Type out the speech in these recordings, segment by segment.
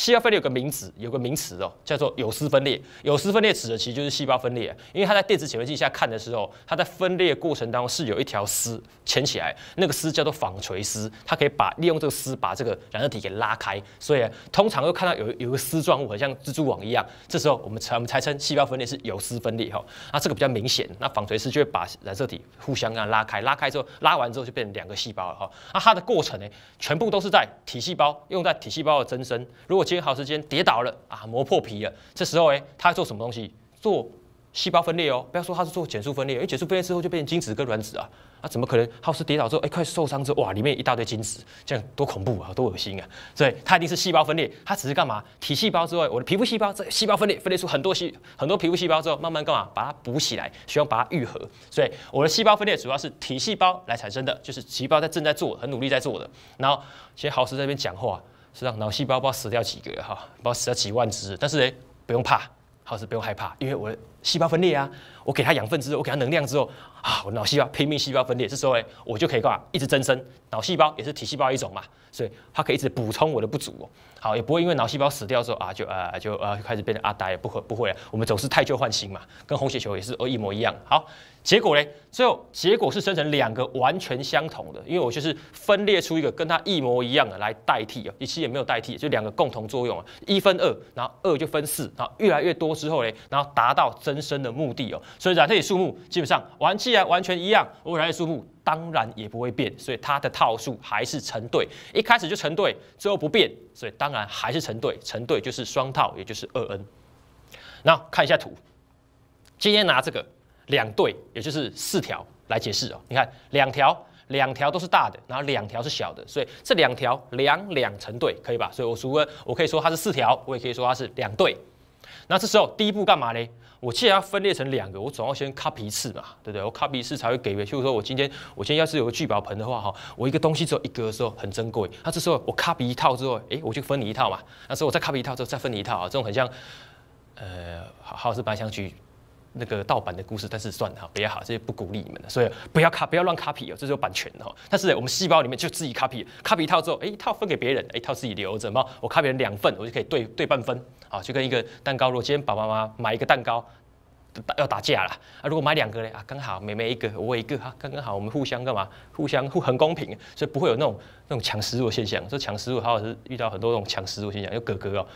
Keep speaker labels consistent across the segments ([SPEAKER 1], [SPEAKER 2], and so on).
[SPEAKER 1] 细胞分裂有个名词，有个名词哦，叫做有丝分裂。有丝分裂指的其实就是细胞分裂，因为它在电子显微镜下看的时候，它在分裂过程当中是有一条丝牵起来，那个丝叫做纺锤丝，它可以把利用这个丝把这个染色体给拉开，所以通常会看到有有一个丝状物很像蜘蛛网一样，这时候我们才我们才称细胞分裂是有丝分裂哈。那这个比较明显，那纺锤丝就会把染色体互相样拉开，拉开之后拉完之后就变成两个细胞了哈。那它的过程呢，全部都是在体细胞用在体细胞的增生，如果精好时间跌倒了啊，磨破皮了。这时候哎，它做什么东西？做细胞分裂哦。不要说它是做减速分裂，因为减速分裂之后就变成精子跟卵子啊。啊，怎么可能？好时跌倒之后，哎，快受伤之后，哇，里面一大堆精子，这样多恐怖啊，多恶心啊！所以，它一定是细胞分裂。它只是干嘛？体细胞之后，我的皮肤细胞在细胞分裂，分裂出很多细很多皮肤细胞之后，慢慢干嘛？把它补起来，希望把它愈合。所以，我的细胞分裂主要是体细胞来产生的，就是细胞在正在做，很努力在做的。然后，现在豪在这边讲话。是让脑细胞不知道死掉几个哈，不知道死掉几万只，但是哎，不用怕，还是不用害怕，因为我。细胞分裂啊！我给它养分之后，我给它能量之后，啊，我脑细胞拼命细胞分裂，是候哎，我就可以干嘛一直增生？脑细胞也是体细胞一种嘛，所以它可以一直补充我的不足哦。好，也不会因为脑细胞死掉之后啊，就啊就啊开始变成阿呆，不会不会。我们总是太旧换新嘛，跟红血球也是哦一模一样。好，结果呢，最后结果是生成两个完全相同的，因为我就是分裂出一个跟它一模一样的来代替，其实也没有代替，就两个共同作用啊，一分二，然后二就分四，然后越来越多之后呢，然后达到。增身的目的哦，所以染色体数目基本上完，既然完全一样，我染色体数目当然也不会变，所以它的套数还是成对，一开始就成对，最后不变，所以当然还是成对，成对就是双套，也就是二 n。那看一下图，今天拿这个两对，也就是四条来解释哦。你看两条，两条都是大的，然后两条是小的，所以这两条两两成对，可以吧？所以我除了我可以说它是四条，我也可以说它是两对。那这时候第一步干嘛呢？我既然要分裂成两个，我总要先卡皮次嘛，对不对？我卡皮次才会给回去。比如说我今天，我今天要是有个聚宝盆的话，哈，我一个东西只有一个的时候很珍贵。那这时候我卡皮一套之后，哎，我就分你一套嘛。那时候我再卡皮一套之后再分你一套啊，这种很像，呃，好，好是白象局。那个盗版的故事，但是算哈，不要哈，这些不鼓励你们的，所以不要卡，不要乱 copy 哦，这是有版权的哈。但是我们细胞里面就自己 copy，copy 一套之后，哎，一套分给别人，一套自己留着嘛。我 copy 人两份，我就可以对对半分啊，就跟一个蛋糕，如果今天爸爸妈妈买一个蛋糕，要打架了啊，如果买两个呢啊，刚好妹妹一个，我一个，哈，刚刚好，我们互相干嘛？互相互很公平，所以不会有那种那种抢食物现象。说抢食物，好像是遇到很多那种抢食物现象，有哥哥哦。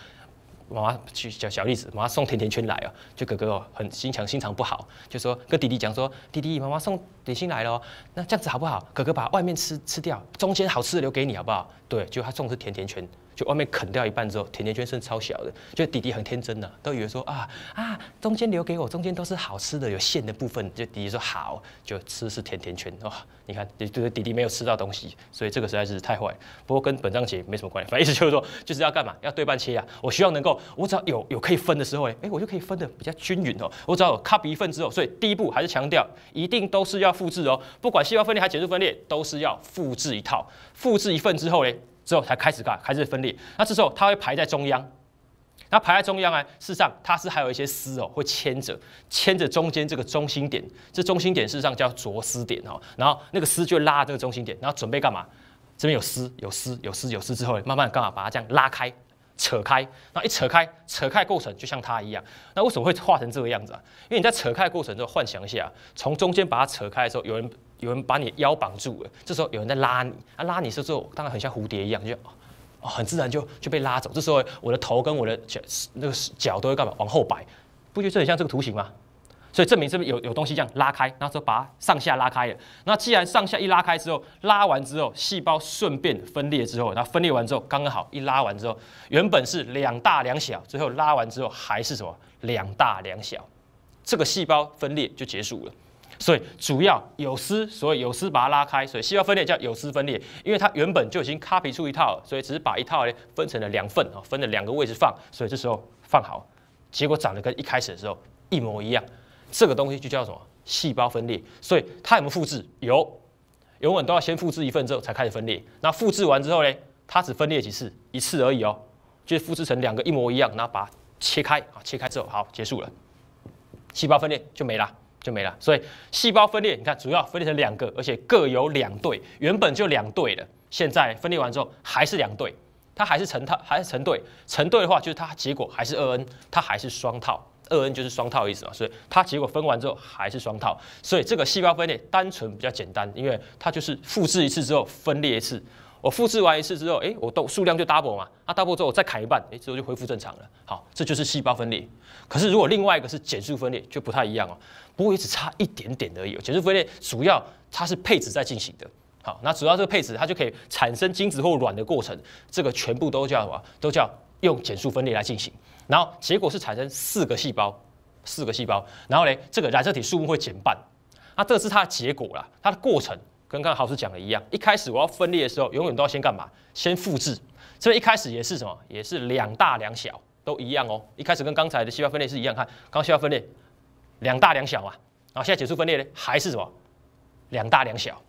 [SPEAKER 1] 妈妈去小小例子，妈妈送甜甜圈来哦，就哥哥哦很心强心肠不好，就说跟弟弟讲说，弟弟妈妈送点心来了，那这样子好不好？哥哥把外面吃吃掉，中间好吃的留给你好不好？对，就他送的是甜甜圈。就外面啃掉一半之后，甜甜圈剩超小的。就弟弟很天真啊，都以为说啊啊，中间留给我，中间都是好吃的，有馅的部分。就弟弟说好，就吃是甜甜圈哇。你看，弟弟弟弟没有吃到东西，所以这个实在是太坏不过跟本章节没什么关系，反正意思就是说，就是要干嘛？要对半切啊。我希望能够，我只要有有可以分的时候，哎，哎，我就可以分的比较均匀哦。我只要有 c u p 一份之后，所以第一步还是强调，一定都是要复制哦。不管细胞分裂还是减数分裂，都是要复制一套，复制一份之后呢？之后才开始干，开始分裂。那这时候它会排在中央，那排在中央啊，事实上它是还有一些丝哦，会牵着牵着中间这个中心点，这中心点事实上叫着丝点哦。然后那个丝就拉这个中心点，然后准备干嘛？这边有丝，有丝，有丝，有丝之后慢慢干嘛？把它这样拉开。扯开，那一扯开，扯开过程就像它一样。那为什么会画成这个样子啊？因为你在扯开过程中，幻想一下，从中间把它扯开的时候，有人有人把你腰绑住了，这时候有人在拉你，啊拉你的时候，当然很像蝴蝶一样，就哦，很自然就就被拉走。这时候我的头跟我的脚那个脚都会干嘛？往后摆，不就很像这个图形吗？所以证明这边有有东西这样拉开，然后就把它上下拉开了。那既然上下一拉开之后，拉完之后，细胞顺便分裂之后，那分裂完之后，刚刚好一拉完之后，原本是两大两小，最后拉完之后还是什么两大两小，这个细胞分裂就结束了。所以主要有丝，所以有丝把它拉开，所以细胞分裂叫有丝分裂，因为它原本就已经 copy 出一套，所以只是把一套分成了两份啊，分了两个位置放，所以这时候放好，结果长得跟一开始的时候一模一样。这个东西就叫什么？细胞分裂。所以它有没有复制？有，永远都要先复制一份之后才开始分裂。那复制完之后呢？它只分裂几次？一次而已哦，就是复制成两个一模一样，然后把它切开啊，切开之后好结束了。细胞分裂就没了，就没了。所以细胞分裂，你看主要分裂成两个，而且各有两对，原本就两对的，现在分裂完之后还是两对，它还是成套，还是成对。成对的话，就是它结果还是二 n，它还是双套。二 n 就是双套意思嘛，所以它结果分完之后还是双套，所以这个细胞分裂单纯比较简单，因为它就是复制一次之后分裂一次。我复制完一次之后，哎，我都数量就 double 嘛，它 double 之后我再砍一半，哎，之后就恢复正常了。好，这就是细胞分裂。可是如果另外一个是减数分裂，就不太一样哦。不过也只差一点点而已。减数分裂主要它是配子在进行的。好，那主要这个配子它就可以产生精子或卵的过程，这个全部都叫什么？都叫。用减数分裂来进行，然后结果是产生四个细胞，四个细胞，然后呢，这个染色体数目会减半，那这是它的结果啦。它的过程跟刚刚老师讲的一样，一开始我要分裂的时候，永远都要先干嘛？先复制。所以一开始也是什么？也是两大两小，都一样哦。一开始跟刚才的细胞分裂是一样，看刚细胞分裂两大两小啊，然后现在减数分裂呢还是什么？两大两小。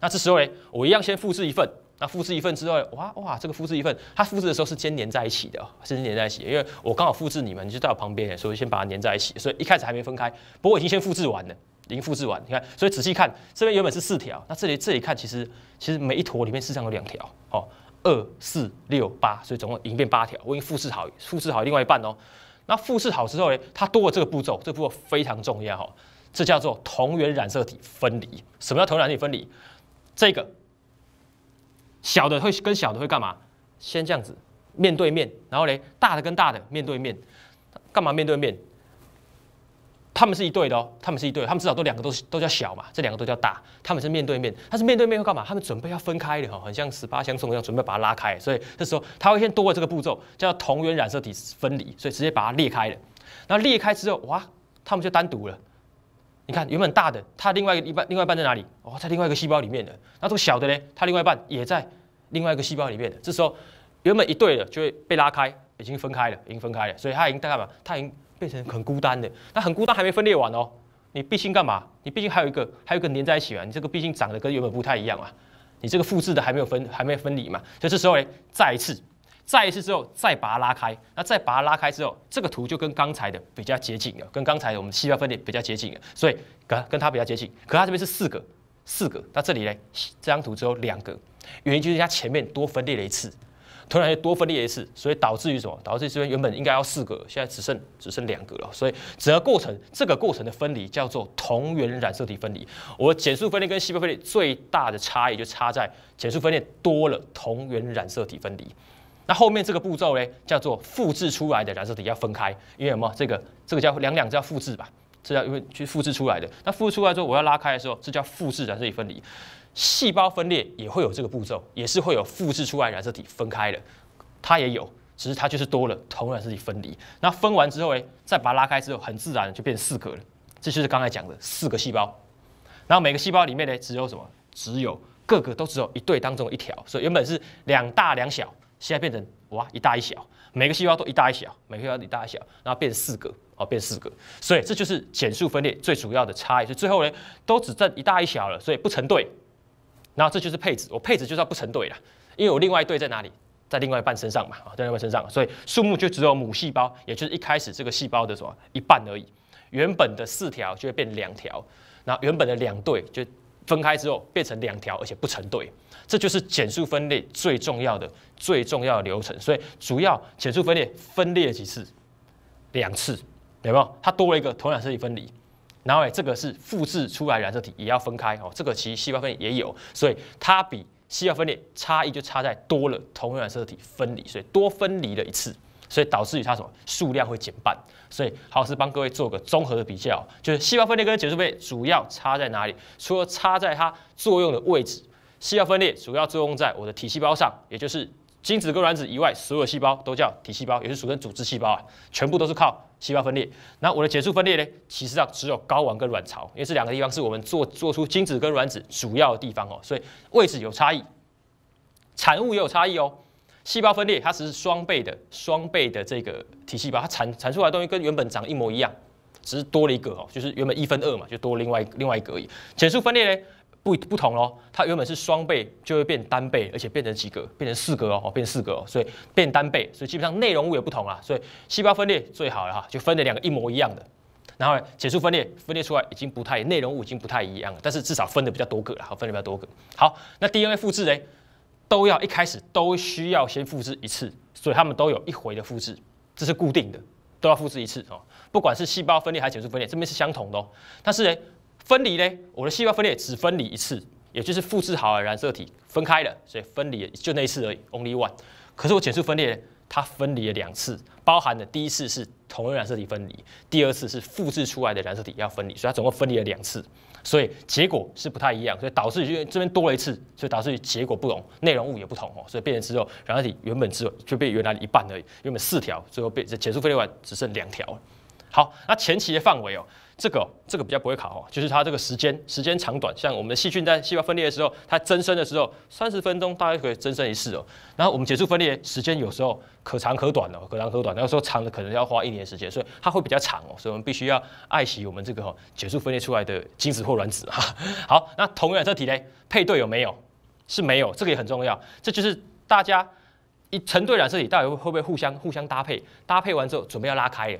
[SPEAKER 1] 那这时候呢，我一样先复制一份。复制一份之后，哇哇，这个复制一份，它复制的时候是先粘在一起的，先粘在一起，因为我刚好复制你们，你就在我旁边所以先把它粘在一起，所以一开始还没分开，不过已经先复制完了，已经复制完，你看，所以仔细看，这边原本是四条，那这里这里看，其实其实每一坨里面实际上有两条，哦，二四六八，所以总共演变八条，我已经复制好，复制好另外一半哦。那复制好之后呢，它多了这个步骤，这步非常重要哈，这叫做同源染色体分离。什么叫同源染色体分离？这个。小的会跟小的会干嘛？先这样子面对面，然后嘞，大的跟大的面对面，干嘛面对面？他们是一对的哦，他们是一对，他们至少都两个都都叫小嘛，这两个都叫大，他们是面对面，他是面对面会干嘛？他们准备要分开的哈，很像十八相送一样，准备把它拉开，所以这时候他会先多一个步骤，叫同源染色体分离，所以直接把它裂开了，那裂开之后哇，他们就单独了。你看，原本大的，它另外一半，另外一半在哪里？哦，在另外一个细胞里面的。那这个小的呢？它另外一半也在另外一个细胞里面的。这时候，原本一对的就会被拉开，已经分开了，已经分开了。所以它已经在干嘛？它已经变成很孤单的。它很孤单，还没分裂完哦。你毕竟干嘛？你毕竟还有一个，还有一个连在一起嘛。你这个毕竟长得跟原本不太一样啊。你这个复制的还没有分，还没分离嘛。所以这时候呢，再一次。再一次之后，再把它拉开，那再把它拉开之后，这个图就跟刚才的比较接近了，跟刚才我们细胞分裂比较接近了，所以跟跟它比较接近。可它这边是四个，四个，那这里呢，这张图只有两个，原因就是它前面多分裂了一次，同然又多分裂一次，所以导致于什么？导致这边原本应该要四个，现在只剩只剩两个了。所以整个过程，这个过程的分离叫做同源染色体分离。我减速分裂跟细胞分裂最大的差异就差在减速分裂多了同源染色体分离。那后面这个步骤嘞，叫做复制出来的染色体要分开，因为什么？这个这个叫两两叫复制吧，这叫因为去复制出来的。那复制出来之后，我要拉开的时候，这叫复制染色体分离。细胞分裂也会有这个步骤，也是会有复制出来染色体分开的，它也有，只是它就是多了同染色体分离。那分完之后呢，再把它拉开之后，很自然就变四个了。这就是刚才讲的四个细胞。然后每个细胞里面呢，只有什么？只有各个都只有一对当中一条，所以原本是两大两小。现在变成哇一大一小，每个细胞都一大一小，每个细胞一大一小，然后变成四个哦，变四个。所以这就是减数分裂最主要的差异，以最后呢都只剩一大一小了，所以不成对。然后这就是配子，我配子就是要不成对了，因为我另外一对在哪里？在另外一半身上嘛，啊，在另外一半身上，所以数目就只有母细胞，也就是一开始这个细胞的什么一半而已。原本的四条就会变两条，那原本的两对就。分开之后变成两条，而且不成对，这就是减数分裂最重要的、最重要的流程。所以主要减数分裂分裂几次？两次，有没有？它多了一个同染色体分离，然后哎，这个是复制出来染色体也要分开哦。这个其实细胞分裂也有，所以它比细胞分裂差异就差在多了同染色体分离，所以多分离了一次。所以导致于它什么数量会减半，所以老师帮各位做个综合的比较，就是细胞分裂跟解数酶主要差在哪里？除了差在它作用的位置，细胞分裂主要作用在我的体细胞上，也就是精子跟卵子以外，所有细胞都叫体细胞，也是属于组织细胞啊，全部都是靠细胞分裂。那我的解数分裂呢，其实上只有睾丸跟卵巢，因为这两个地方是我们做做出精子跟卵子主要的地方哦，所以位置有差异，产物也有差异哦。细胞分裂，它只是双倍的、双倍的这个体细胞，它产产出来东西跟原本长一模一样，只是多了一个哦，就是原本一分二嘛，就多另外另外一而已。减数分裂呢不不同哦，它原本是双倍就会变单倍，而且变成几格，变成四格哦，变成四格，所以变单倍，所以基本上内容物也不同啊。所以细胞分裂最好了哈，就分了两个一模一样的。然后减数分裂分裂出来已经不太内容物已经不太一样，但是至少分的比较多个了，好，分的比较多个。好，那 DNA 复制呢？都要一开始都需要先复制一次，所以它们都有一回的复制，这是固定的，都要复制一次哦。不管是细胞分裂还是减数分裂，这边是相同的。哦。但是呢，分离呢，我的细胞分裂只分离一次，也就是复制好的染色体分开了，所以分离就那一次而已，only one。可是我减速分裂它分离了两次，包含的第一次是同一染色体分离，第二次是复制出来的染色体要分离，所以它总共分离了两次。所以结果是不太一样，所以导致于这边多了一次，所以导致结果不同，内容物也不同哦，所以变成之后，然后你原本只有就被原来一半而已，原本四条，最后被减速飞流完只剩两条。好，那前期的范围哦，这个这个比较不会考哦，就是它这个时间时间长短，像我们的细菌在细胞分裂的时候，它增生的时候三十分钟大概可以增生一次哦。然后我们解数分裂时间有时候可长可短哦，可长可短，有时候长的可能要花一年时间，所以它会比较长哦，所以我们必须要爱惜我们这个解数分裂出来的精子或卵子哈。好，那同染色体嘞配对有没有？是没有，这个也很重要，这就是大家一成对染色体到底会不会互相互相搭配，搭配完之后准备要拉开了。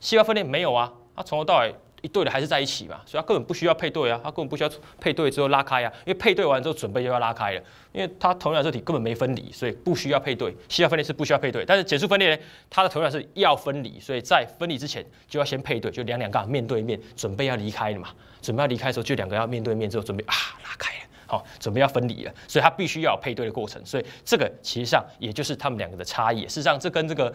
[SPEAKER 1] 细胞分裂没有啊，它从头到尾一对的还是在一起嘛，所以它根本不需要配对啊，它根本不需要配对之后拉开啊，因为配对完之后准备就要拉开了，因为它同样染色体根本没分离，所以不需要配对。细胞分裂是不需要配对，但是减数分裂呢，它的同样是要分离，所以在分离之前就要先配对，就两两个面对面准备要离开了嘛，准备要离开的时候就两个要面对面之后准备啊拉开。好，准备要分离了，所以它必须要有配对的过程，所以这个其实上也就是它们两个的差异。事实上，这跟这个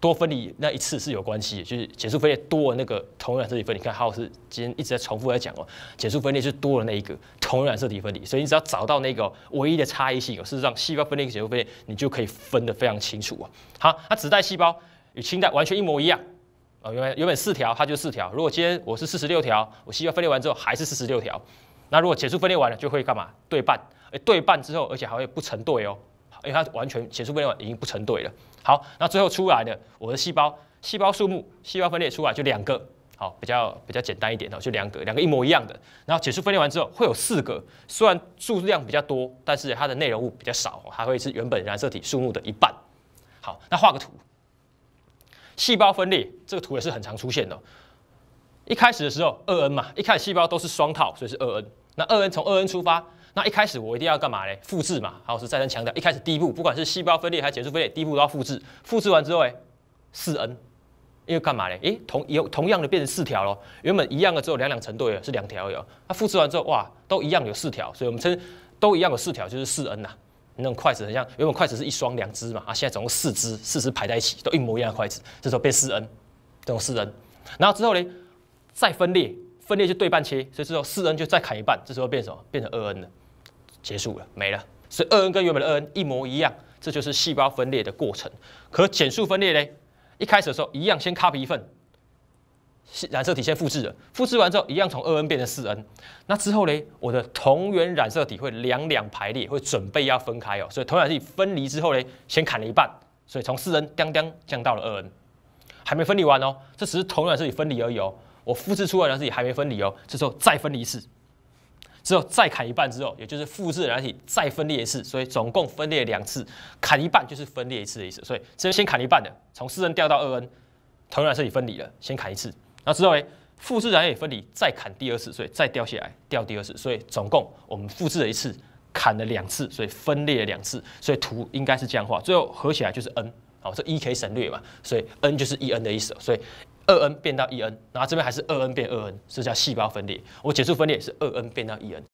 [SPEAKER 1] 多分离那一次是有关系的，就是减数分裂多的那个同染色体分离。看浩老师今天一直在重复在讲哦，减数分裂是多的那一个同染色体分离，所以你只要找到那个唯一的差异性，事实上细胞分裂跟减数分裂你就可以分得非常清楚啊。好，它子代细胞与清代完全一模一样哦，原来原本四条它就四条，如果今天我是四十六条，我细胞分裂完之后还是四十六条。那如果解数分裂完了，就会干嘛？对半，哎，对半之后，而且还会不成对哦，因为它完全解数分裂完已经不成对了。好，那最后出来的我的细胞，细胞数目，细胞分裂出来就两个，好，比较比较简单一点的，就两个，两个一模一样的。然后解数分裂完之后会有四个，虽然数量比较多，但是它的内容物比较少，它会是原本染色体数目的一半。好，那画个图，细胞分裂这个图也是很常出现的。一开始的时候二 n 嘛，一开始细胞都是双套，所以是二 n。那二 n 从二 n 出发，那一开始我一定要干嘛嘞？复制嘛！好，我是再三强调，一开始第一步，不管是细胞分裂还是减数分裂，第一步都要复制。复制完之后，哎，四 n，因为干嘛嘞？诶，同有同样的变成四条咯。原本一样的只有两两成对是两条有。那复制完之后，哇，都一样有四条，所以我们称都一样有四条就是四 n 呐。那种筷子很像，原本筷子是一双两只嘛，啊，现在总共四只，四只排在一起，都一模一样的筷子，这时候变四 n，这种四 n。然后之后嘞，再分裂。分裂就对半切，所以之后四 n 就再砍一半，这时候变什么？变成二 n 了，结束了，没了。所以二 n 跟原本的二 n 一模一样，这就是细胞分裂的过程。可减数分裂呢？一开始的时候一样，先 copy 一份，染色体先复制了，复制完之后一样从二 n 变成四 n。那之后呢？我的同源染色体会两两排列，会准备要分开哦。所以同源染色体分离之后呢，先砍了一半，所以从四 n 咣咣降到了二 n，还没分离完哦，这只是同源染色体分离而已哦。我复制出来的染体还没分离哦，这时候再分离一次，之后再砍一半之后，也就是复制染体再分裂一次，所以总共分裂两次，砍一半就是分裂一次的意思。所以这边先砍一半的，从四 n 掉到二 n，同源染体分离了，先砍一次。然后之后哎，复制染体分离再砍第二次，所以再掉下来掉第二次，所以总共我们复制了一次，砍了两次，所以分裂两次，所以图应该是这样画，最后合起来就是 n。好，这 e 可以省略嘛，所以 n 就是 E n 的意思，所以。二 n 变到一 n，然后这边还是二 n 变二 n，这叫细胞分裂。我结束分裂是二 n 变到一 n。